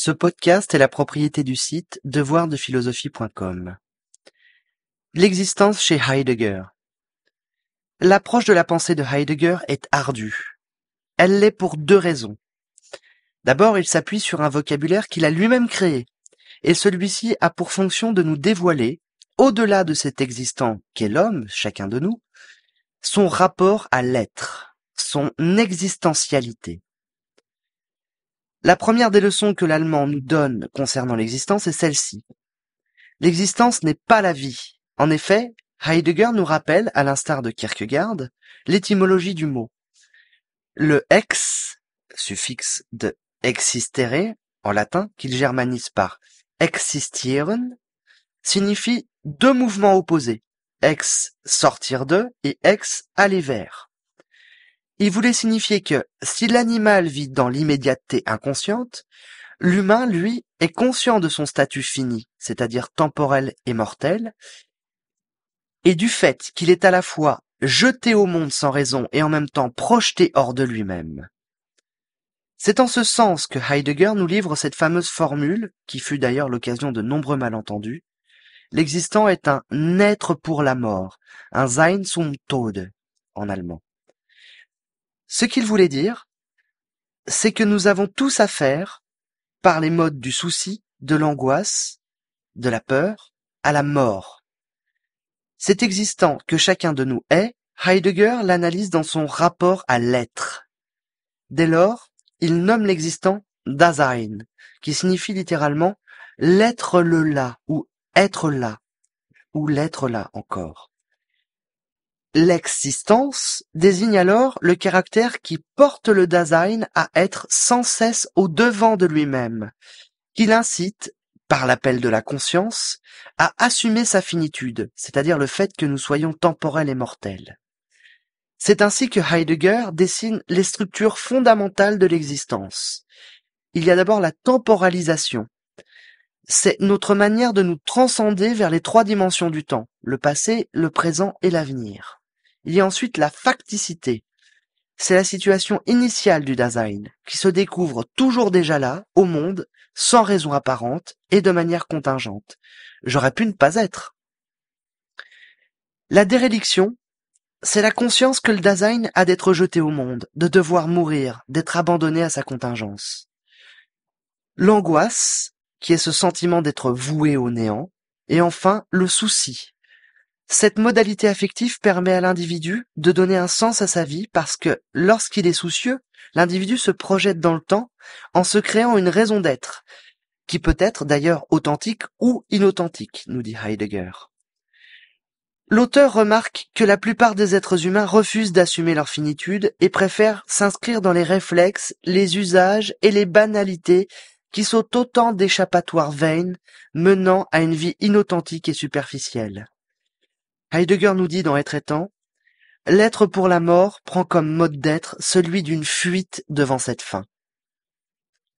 Ce podcast est la propriété du site devoirdephilosophie.com. L'existence chez Heidegger. L'approche de la pensée de Heidegger est ardue. Elle l'est pour deux raisons. D'abord, il s'appuie sur un vocabulaire qu'il a lui-même créé, et celui-ci a pour fonction de nous dévoiler, au-delà de cet existant qu'est l'homme, chacun de nous, son rapport à l'être, son existentialité. La première des leçons que l'allemand nous donne concernant l'existence est celle-ci. L'existence n'est pas la vie. En effet, Heidegger nous rappelle, à l'instar de Kierkegaard, l'étymologie du mot. Le ex, suffixe de existere en latin, qu'il germanise par existieren, signifie deux mouvements opposés, ex sortir de et ex aller vers. Il voulait signifier que si l'animal vit dans l'immédiateté inconsciente, l'humain, lui, est conscient de son statut fini, c'est-à-dire temporel et mortel, et du fait qu'il est à la fois jeté au monde sans raison et en même temps projeté hors de lui-même. C'est en ce sens que Heidegger nous livre cette fameuse formule, qui fut d'ailleurs l'occasion de nombreux malentendus. L'existant est un être pour la mort, un Sein zum Tode, en allemand. Ce qu'il voulait dire, c'est que nous avons tous affaire, par les modes du souci, de l'angoisse, de la peur, à la mort. Cet existant que chacun de nous est, Heidegger l'analyse dans son rapport à l'être. Dès lors, il nomme l'existant Dasein, qui signifie littéralement l'être le là, ou être là, ou l'être là encore. L'existence désigne alors le caractère qui porte le Dasein à être sans cesse au-devant de lui-même, qui l'incite, par l'appel de la conscience, à assumer sa finitude, c'est-à-dire le fait que nous soyons temporels et mortels. C'est ainsi que Heidegger dessine les structures fondamentales de l'existence. Il y a d'abord la temporalisation. C'est notre manière de nous transcender vers les trois dimensions du temps, le passé, le présent et l'avenir. Il y a ensuite la facticité. C'est la situation initiale du Dasein, qui se découvre toujours déjà là, au monde, sans raison apparente et de manière contingente. J'aurais pu ne pas être. La dérédiction, c'est la conscience que le Dasein a d'être jeté au monde, de devoir mourir, d'être abandonné à sa contingence. L'angoisse, qui est ce sentiment d'être voué au néant, et enfin le souci, cette modalité affective permet à l'individu de donner un sens à sa vie parce que lorsqu'il est soucieux, l'individu se projette dans le temps en se créant une raison d'être, qui peut être d'ailleurs authentique ou inauthentique, nous dit Heidegger. L'auteur remarque que la plupart des êtres humains refusent d'assumer leur finitude et préfèrent s'inscrire dans les réflexes, les usages et les banalités qui sont autant d'échappatoires vaines menant à une vie inauthentique et superficielle. Heidegger nous dit dans Être temps »« L'être pour la mort prend comme mode d'être celui d'une fuite devant cette fin.